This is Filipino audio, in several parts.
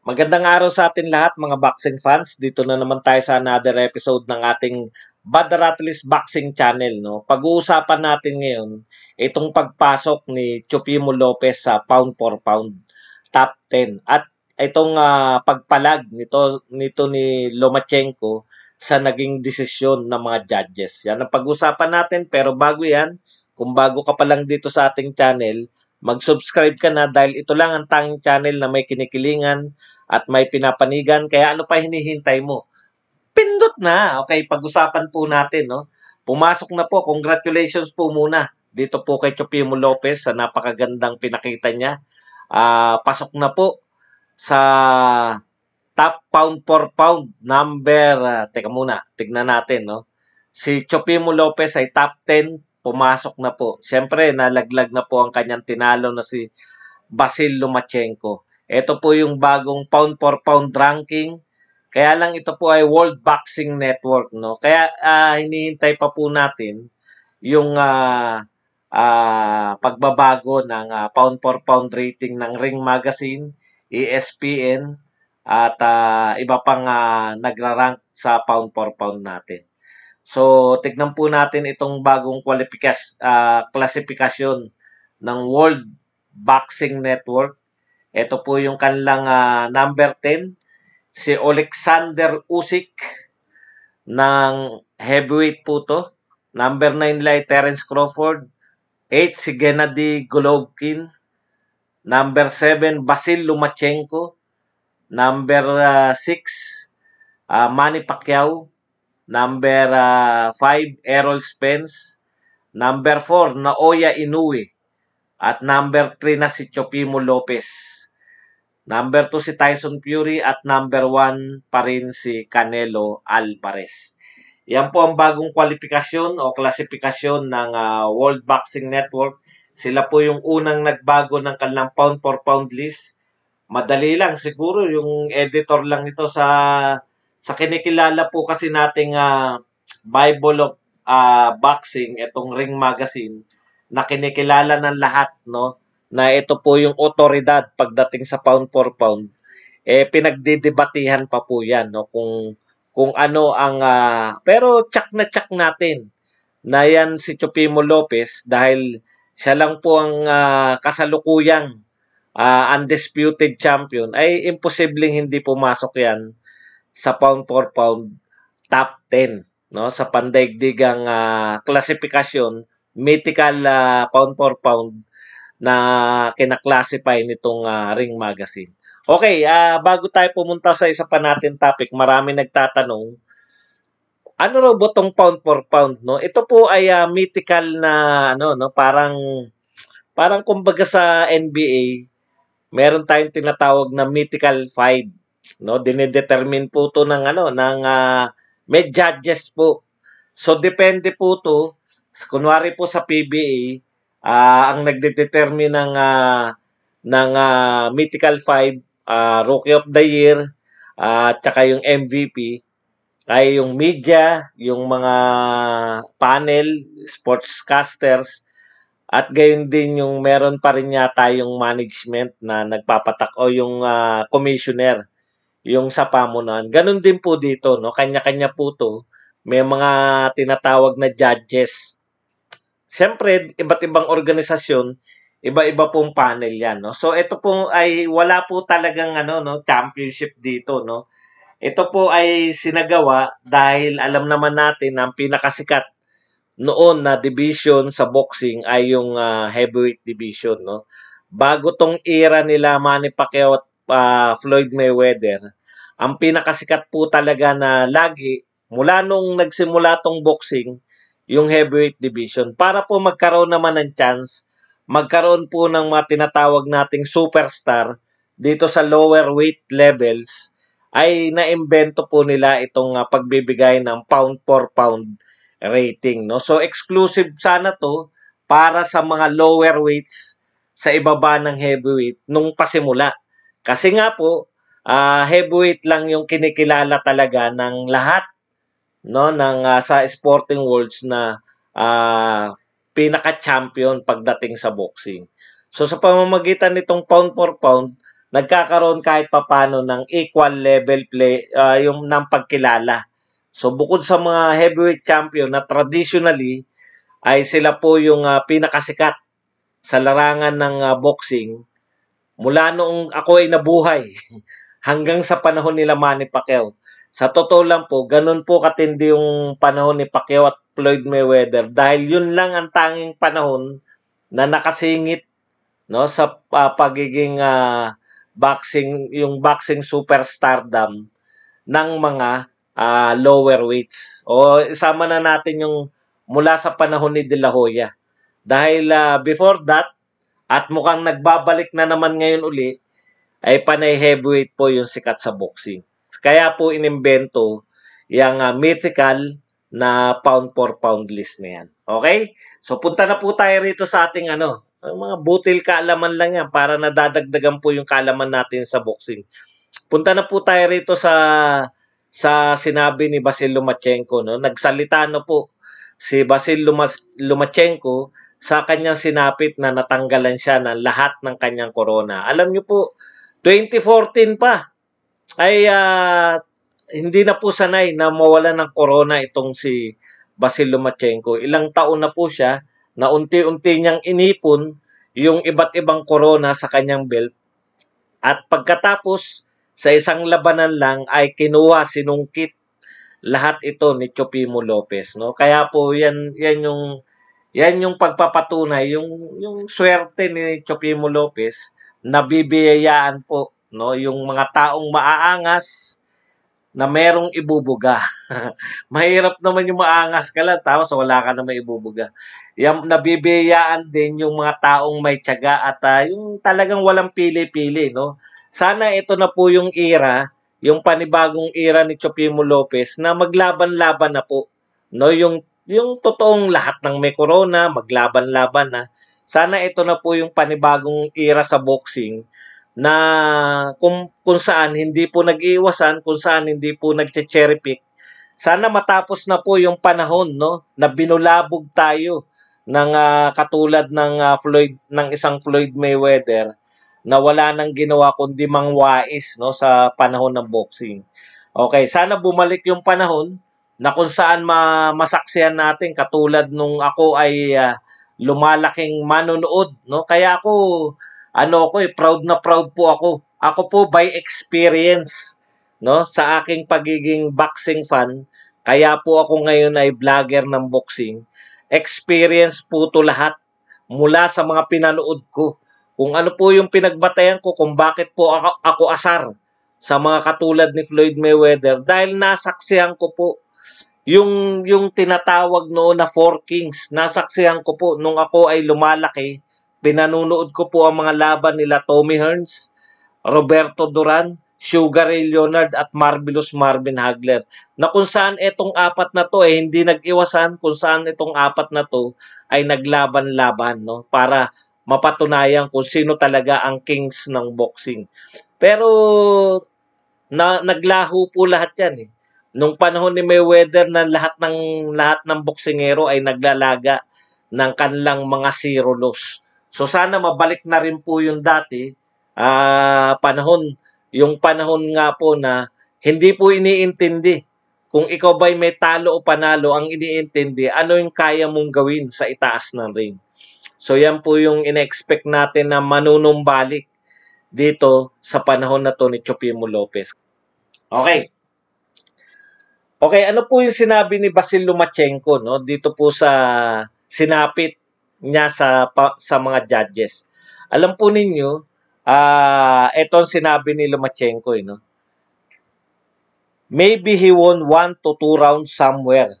Magandang araw sa atin lahat mga boxing fans. Dito na naman tayo sa another episode ng ating Bad Rattles Boxing Channel. No? Pag-uusapan natin ngayon itong pagpasok ni Chupimo Lopez sa pound for pound top 10 at itong uh, pagpalag nito nito ni Lomachenko sa naging desisyon ng mga judges. Yan ang pag-usapan natin pero bago 'yan, kung bago ka pa lang dito sa ating channel, Mag-subscribe ka na dahil ito lang ang tanging channel na may kinikilingan at may pinapanigan. Kaya ano pa hinihintay mo? Pindot na. Okay, pag-usapan po natin. No? Pumasok na po. Congratulations po muna dito po kay Chopimo Lopez sa napakagandang pinakita niya. Uh, pasok na po sa top pound for pound number. Uh, teka muna, tignan natin. No? Si Chopimo Lopez ay top 10 pumasok na po. Siyempre, nalaglag na po ang kanyang tinalo na si Basil Lomachenko. Ito po yung bagong pound for pound ranking. Kaya lang ito po ay World Boxing Network. No? Kaya uh, hinihintay pa po natin yung uh, uh, pagbabago ng uh, pound for pound rating ng Ring Magazine, ESPN, at uh, iba pang uh, nagra-rank sa pound for pound natin. So, tignan po natin itong bagong qualification, uh, klasifikasyon ng World Boxing Network. Ito po yung kanilang uh, number 10, si Alexander Usyk ng heavyweight po to. Number 9 lay Terence Crawford. 8 si Gennady Golovkin. Number 7 Basil Lumachenko. Number 6 uh, uh, Manny Pacquiao. Number 5, uh, ah, Errol Spence. Number 4, Naoya Inui. At number 3 na si Chopimo Lopez. Number 2 si Tyson Fury at number 1 pa rin si Canelo Alvarez. Yan po ang bagong kwalifikasyon o klasifikasyon ng uh, World Boxing Network. Sila po yung unang nagbago ng kanilang pound for pound list. Madali lang siguro yung editor lang ito sa sa kinikilala po kasi nating uh, Bible of uh, Boxing, itong Ring Magazine, na kinikilala ng lahat, no? Na ito po yung otoridad pagdating sa pound for pound. Eh, pinagdidebatihan pa po yan, no? Kung, kung ano ang... Uh, pero check na check natin na yan si Chupimo Lopez dahil siya lang po ang uh, kasalukuyang uh, undisputed champion ay imposibleng hindi pumasok yan sa pound for pound top 10 no sa pandaigdigang uh, klasifikasyon mythical uh, pound for pound na kinaklasify nitong uh, Ring Magazine. Okay, uh, bago tayo pumunta sa isa pa natin topic, marami nagtatanong ano raw ba tong pound for pound no? Ito po ay uh, mythical na ano no, parang parang kumbaga sa NBA, meron tayong tinatawag na mythical 5 No, dinedetermine po 'to ng ano ng uh, may judges po. So depende po 'to kunwari po sa PBA uh, ah, ang nagdedetermine ng uh, ng uh, Mythical 5 uh, Rookie of the Year uh, at saka yung MVP ay yung media, yung mga panel, sportscasters, at gayon din yung meron pa rin yata yung management na nagpapatak o yung uh, commissioner yung sa pamunuan. Ganun din po dito, no? Kanya-kanya po to. May mga tinatawag na judges. Siyempre, iba't ibang organisasyon, iba-iba pong panel yan, no? So, ito po ay wala po talagang ano, no, championship dito, no? Ito po ay sinagawa dahil alam naman natin na ang pinakasikat noon na division sa boxing ay yung uh, heavyweight division, no? Bago tong era nila Manny Pacquiao at uh, Floyd Mayweather, ang pinakasikat po talaga na lagi mula nung nagsimula tong boxing, yung heavyweight division. Para po magkaroon naman ng chance, magkaroon po ng mga tinatawag nating superstar dito sa lower weight levels ay naimbento po nila itong uh, pagbibigay ng pound for pound rating no so exclusive sana to para sa mga lower weights sa ibaba ng heavyweight nung pasimula kasi nga po, uh, heavyweight lang yung kinikilala talaga ng lahat no ng uh, sa sporting worlds na uh, pinaka-champion pagdating sa boxing. So sa pamamagitan nitong pound for pound, nagkakaroon kahit papano ng equal level play uh, yung ng pagkilala. So bukod sa mga heavyweight champion na traditionally ay sila po yung uh, pinakasikat sa larangan ng uh, boxing, mula noong ako ay nabuhay hanggang sa panahon nila Manny Pacquiao. Sa totoo lang po, ganun po katindi yung panahon ni Pacquiao at Floyd Mayweather dahil yun lang ang tanging panahon na nakasingit no sa uh, pagiging uh, boxing yung boxing superstardom ng mga uh, lower weights. O isama na natin yung mula sa panahon ni De La Hoya. Dahil uh, before that, at mukhang nagbabalik na naman ngayon uli ay panay heavyweight po yung sikat sa boxing. Kaya po inimbento yung uh, ah, mythical na pound for pound list na yan. Okay? So punta na po tayo rito sa ating ano, mga butil kaalaman lang yan para nadadagdagan po yung kaalaman natin sa boxing. Punta na po tayo rito sa sa sinabi ni Basil Lomachenko. No? Nagsalita na po si Basil Lumas, Lomachenko sa kanyang sinapit na natanggalan siya ng lahat ng kanyang corona. Alam niyo po, 2014 pa ay uh, hindi na po sanay na mawala ng corona itong si Basil Lomachenko. Ilang taon na po siya na unti-unti niyang inipon yung iba't ibang corona sa kanyang belt. At pagkatapos, sa isang labanan lang ay kinuha, sinungkit lahat ito ni Chopimo Lopez. No? Kaya po yan, yan yung yan yung pagpapatunay, yung, yung swerte ni Chopimo Lopez na bibiyayaan po no, yung mga taong maaangas na merong ibubuga. Mahirap naman yung maangas ka lang, tapos wala ka na maibubuga. Yan, nabibiyayaan din yung mga taong may tiyaga at uh, yung talagang walang pili-pili. No? Sana ito na po yung era, yung panibagong era ni Chopimo Lopez na maglaban-laban na po no yung yung totoong lahat ng may corona, maglaban-laban na. Sana ito na po yung panibagong era sa boxing na kung, kung saan hindi po nag-iwasan, kung saan hindi po nag-cherry pick. Sana matapos na po yung panahon no na binulabog tayo ng uh, katulad ng uh, Floyd ng isang Floyd Mayweather na wala nang ginawa kundi mangwais no sa panahon ng boxing. Okay, sana bumalik yung panahon na kung saan ma- masaksihan natin katulad nung ako ay uh, lumalaking manonood no kaya ako ano ako eh proud na proud po ako ako po by experience no sa aking pagiging boxing fan kaya po ako ngayon ay vlogger ng boxing experience po to lahat mula sa mga pinanood ko kung ano po yung pinagbatayan ko kung bakit po ako, ako asar sa mga katulad ni Floyd Mayweather dahil nasaksihan ko po yung yung tinatawag noon na Four Kings, nasaksihan ko po nung ako ay lumalaki, pinanunood ko po ang mga laban nila Tommy Hearns, Roberto Duran, Sugar Ray Leonard at Marvelous Marvin Hagler. Na kung saan itong apat na to eh hindi nag-iwasan kung saan itong apat na to ay naglaban-laban no para mapatunayan kung sino talaga ang kings ng boxing. Pero na, naglaho po lahat 'yan eh nung panahon ni Mayweather na lahat ng lahat ng boksingero ay naglalaga ng kanlang mga zero loss. So sana mabalik na rin po yung dati uh, panahon yung panahon nga po na hindi po iniintindi kung ikaw ba'y may talo o panalo ang iniintindi ano yung kaya mong gawin sa itaas ng ring. So yan po yung inexpect natin na manunumbalik dito sa panahon na to ni Chopimo Lopez. Okay, Okay, ano po yung sinabi ni Basil Lomachenko no dito po sa sinapit niya sa pa, sa mga judges. Alam po ninyo, ah uh, etong sinabi ni Lomachenko eh, no. Maybe he won one to two rounds somewhere.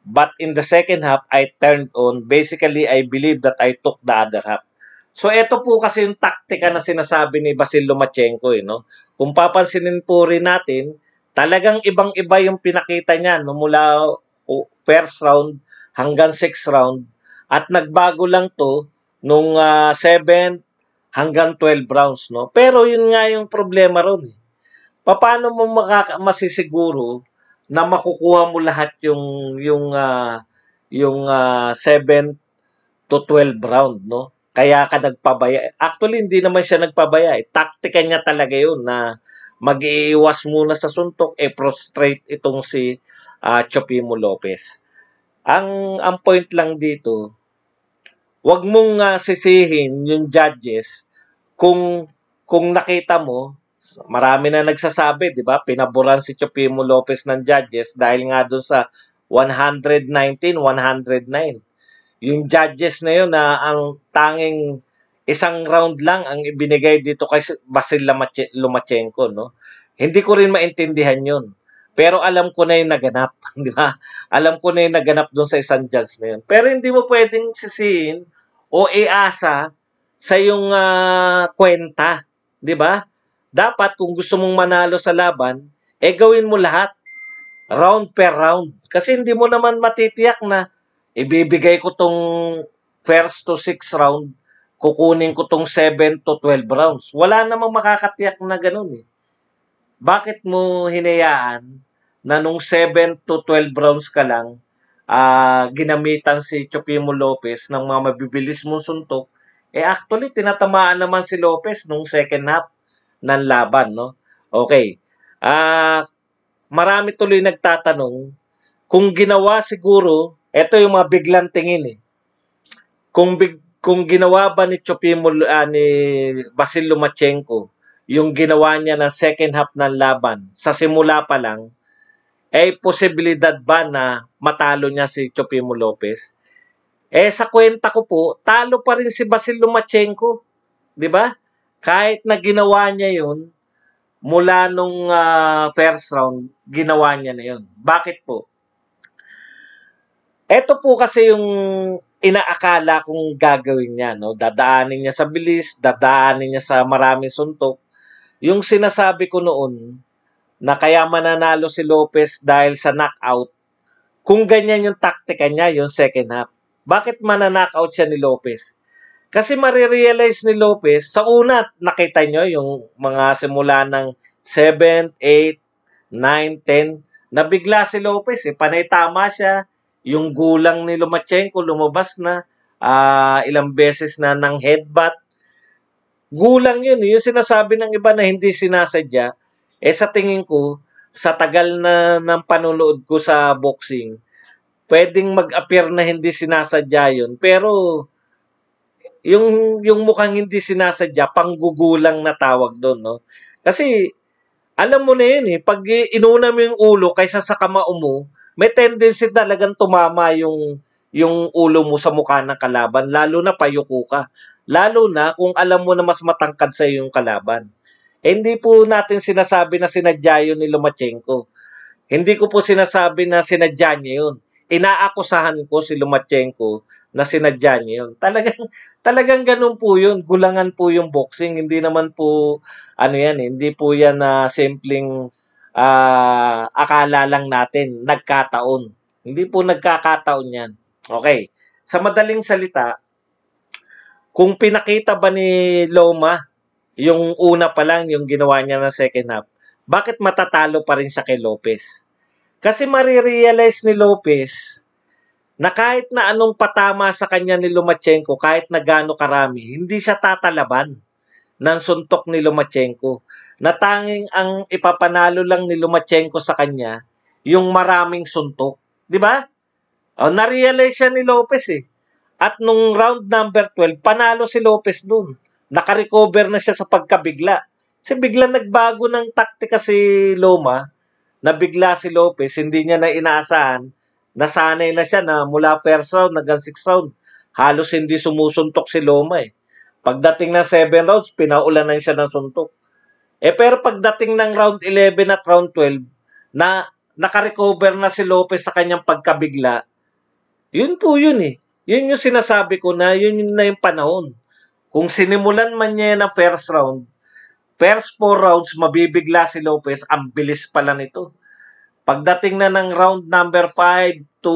But in the second half, I turned on. Basically, I believe that I took the other half. So, ito po kasi yung taktika na sinasabi ni Basil Lomachenko. Eh, no? Kung papansinin po rin natin, Talagang ibang-iba yung pinakita niya no, mula first round hanggang sixth round. At nagbago lang to nung uh, seventh hanggang 12 rounds. No? Pero yun nga yung problema ron. Eh. Paano mo makaka- masisiguro na makukuha mo lahat yung yung uh, yung uh, ah, 7 to 12 round no kaya ka nagpabaya actually hindi naman siya nagpabaya eh. taktika niya talaga yun na mag-iiwas muna sa suntok, eh prostrate itong si uh, Chopimo Lopez. Ang, ang point lang dito, wag mong uh, sisihin yung judges kung kung nakita mo marami na nagsasabi, 'di ba? Pinaburan si Chopimo Lopez ng judges dahil nga doon sa 119, 109. Yung judges na 'yon na ang tanging isang round lang ang ibinigay dito kay Basil Lomachenko, no? Hindi ko rin maintindihan 'yon. Pero alam ko na 'yung naganap, di ba? Alam ko na 'yung naganap doon sa isang judge na 'yon. Pero hindi mo pwedeng sisihin o iasa sa 'yung uh, kwenta, di ba? Dapat kung gusto mong manalo sa laban, eh gawin mo lahat round per round kasi hindi mo naman matitiyak na ibibigay ko tong first to six round kukunin ko tong 7 to 12 rounds. Wala namang makakatiyak na ganun eh. Bakit mo hinayaan na nung 7 to 12 rounds ka lang, uh, ginamitan si Chupimo Lopez ng mga mabibilis mong suntok, eh actually tinatamaan naman si Lopez nung second half ng laban, no? Okay. Ah, uh, marami tuloy nagtatanong kung ginawa siguro, ito yung mga biglang tingin eh. Kung big, kung ginawa ba ni Chopimo uh, ah, ni Basil Lomachenko yung ginawa niya ng second half ng laban sa simula pa lang eh posibilidad ba na matalo niya si Chopimo Lopez? Eh sa kwenta ko po, talo pa rin si Basil Lomachenko, 'di ba? Kahit na ginawa niya 'yun mula nung uh, first round, ginawa niya na 'yun. Bakit po? Ito po kasi yung inaakala kung gagawin niya, no? Dadaanin niya sa bilis, dadaanin niya sa maraming suntok. Yung sinasabi ko noon na kaya mananalo si Lopez dahil sa knockout, kung ganyan yung taktika niya yung second half, bakit mananockout siya ni Lopez? Kasi marirealize ni Lopez, sa una, nakita niyo yung mga simula ng 7, 8, 9, 10, nabigla si Lopez, eh, panay tama siya, yung gulang ni Lomachenko lumabas na uh, ilang beses na ng headbutt. Gulang yun. Eh. Yung sinasabi ng iba na hindi sinasadya, eh sa tingin ko, sa tagal na ng panunood ko sa boxing, pwedeng mag-appear na hindi sinasadya yun. Pero yung yung mukhang hindi sinasadya, panggugulang na tawag doon, no? Kasi alam mo na yun eh, pag inuna mo yung ulo kaysa sa kamao mo, may tendency talagang tumama yung yung ulo mo sa mukha ng kalaban, lalo na payuko ka. Lalo na kung alam mo na mas matangkad sa yung kalaban. Eh, hindi po natin sinasabi na sinadya yun ni Lomachenko. Hindi ko po sinasabi na sinadya niya yun. Inaakusahan ko si Lomachenko na sinadya niya yun. Talagang, talagang ganun po yun. Gulangan po yung boxing. Hindi naman po, ano yan, eh, hindi po yan na uh, simpleng uh, akala lang natin nagkataon. Hindi po nagkakataon yan. Okay. Sa madaling salita, kung pinakita ba ni Loma yung una pa lang, yung ginawa niya na second half, bakit matatalo pa rin siya kay Lopez? Kasi marirealize ni Lopez na kahit na anong patama sa kanya ni Lomachenko, kahit na gaano karami, hindi siya tatalaban ng suntok ni Lomachenko. Natanging ang ipapanalo lang ni Lomachenko sa kanya yung maraming suntok. Di ba? O, oh, narealize siya ni Lopez eh. At nung round number 12, panalo si Lopez dun. Nakarecover na siya sa pagkabigla. Kasi bigla nagbago ng taktika si Loma, na bigla si Lopez, hindi niya na inaasahan, nasanay na siya na mula first round hanggang sixth round, halos hindi sumusuntok si Loma eh. Pagdating ng 7 rounds, pinaulanan siya ng suntok. Eh pero pagdating ng round 11 at round 12, na nakarecover na si Lopez sa kanyang pagkabigla, yun po yun eh. Yun yung sinasabi ko na yun, yun na yung panahon. Kung sinimulan man niya na first round, first four rounds, mabibigla si Lopez. Ang bilis pala nito. Pagdating na ng round number 5 to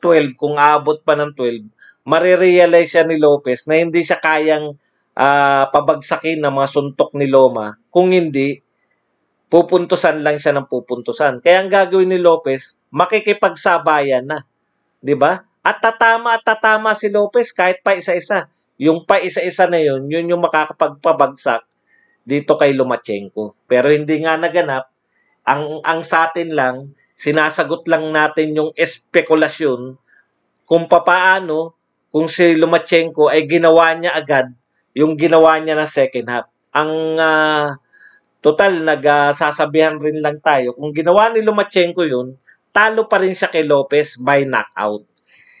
12, kung aabot pa ng 12, marirealize siya ni Lopez na hindi siya kayang uh, pabagsakin ng mga suntok ni Loma. Kung hindi, pupuntusan lang siya ng pupuntusan. Kaya ang gagawin ni Lopez, makikipagsabayan na. 'Di ba? At tatama at tatama si Lopez kahit pa isa-isa. Yung pa isa-isa na yun, yun yung makakapagpabagsak dito kay Lomachenko. Pero hindi nga naganap. Ang, ang sa atin lang, sinasagot lang natin yung espekulasyon kung papaano kung si Lomachenko ay ginawa niya agad yung ginawa niya na second half. Ang uh, total, nagsasabihan uh, rin lang tayo, kung ginawa ni Lomachenko yun, talo pa rin siya kay Lopez by knockout.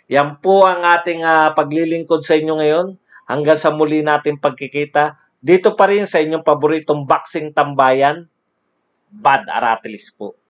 Yan po ang ating uh, paglilingkod sa inyo ngayon. Hanggang sa muli natin pagkikita, dito pa rin sa inyong paboritong boxing tambayan, Bad Aratilis po.